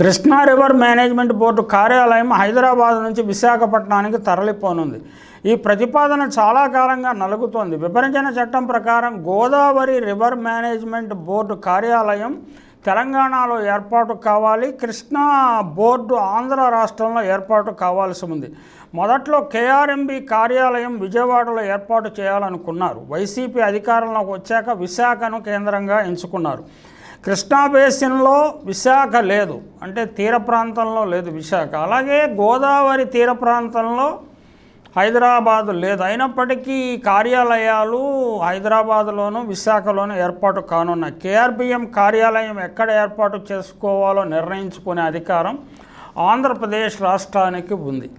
Krishna river management board కార్యాలయం హైదరాబాద్ నుంచి విశాఖపట్నానికి తరలిపోనుంది ఈ ప్రతిపాదన చాలా కాలంగా నలుగుతోంది విభజన చట్టం ప్రకారం గోదావరి రివర్ మేనేజ్మెంట్ బోర్డు కార్యాలయం తెలంగాణలో ఏర్పాటు కావాలి కృష్ణా బోర్డు ఆంధ్ర రాష్ట్రంలో ఏర్పాటు కావాల్సి ఉంది మొదట్లో కేఆర్ఎంబి కార్యాలయం విజయవాడలో ఏర్పాటు చేయాలనుకున్నారు వైసీపీ అధికారంలోకి వచ్చాక విశాఖను కేంద్రంగా ఎంచుకున్నారు కృష్ణా బేసిన్లో విశాఖ లేదు అంటే తీర ప్రాంతంలో లేదు విశాఖ అలాగే గోదావరి తీర ప్రాంతంలో హైదరాబాదు లేదు అయినప్పటికీ కార్యాలయాలు హైదరాబాద్లోను విశాఖలోను ఏర్పాటు కానున్న కేఆర్బిఎం కార్యాలయం ఎక్కడ ఏర్పాటు చేసుకోవాలో నిర్ణయించుకునే అధికారం ఆంధ్రప్రదేశ్ రాష్ట్రానికి ఉంది